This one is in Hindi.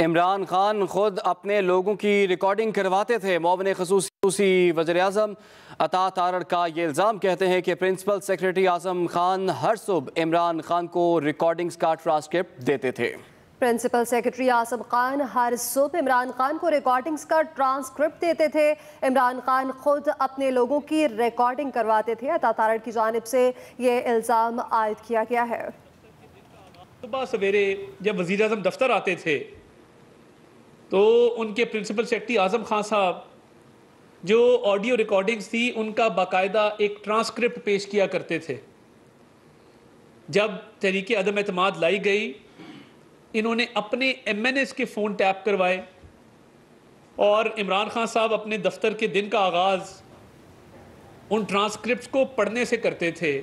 इमरान खान खुद अपने लोगों की रिकॉर्डिंग करवाते थे मोबन खसूसी वजर अजम अता तारड़ का ये इल्ज़ाम कहते हैं कि प्रिंसिपल सेक्रेटरी आजम खान हर सुबह इमरान खान को रिकॉर्डिंग्स का ट्रांसक्रिप्ट देते थे प्रिंसिपल सेक्रेटरी आसम खान हर सुबह इमरान खान को रिकॉर्डिंग्स का ट्रांसक्रिप्ट देते थे इमरान खान खुद अपने लोगों की रिकॉर्डिंग करवाते थे अता तारड़ की जानब से ये इल्ज़ाम आयद किया गया है सुबह सवेरे जब वजीर अजम दफ्तर आते थे तो उनके प्रिंसिपल सेक्रेटरी आज़म खान साहब जो ऑडियो रिकॉर्डिंग्स थी उनका बाकायदा एक ट्रांसक्रिप्ट पेश किया करते थे जब तहरीक अदम अतमाद लाई गई इन्होंने अपने एम एन एस के फ़ोन टैप करवाए और इमरान खान साहब अपने दफ्तर के दिन का आगाज़ उन ट्रांसक्रिप्ट को पढ़ने से करते थे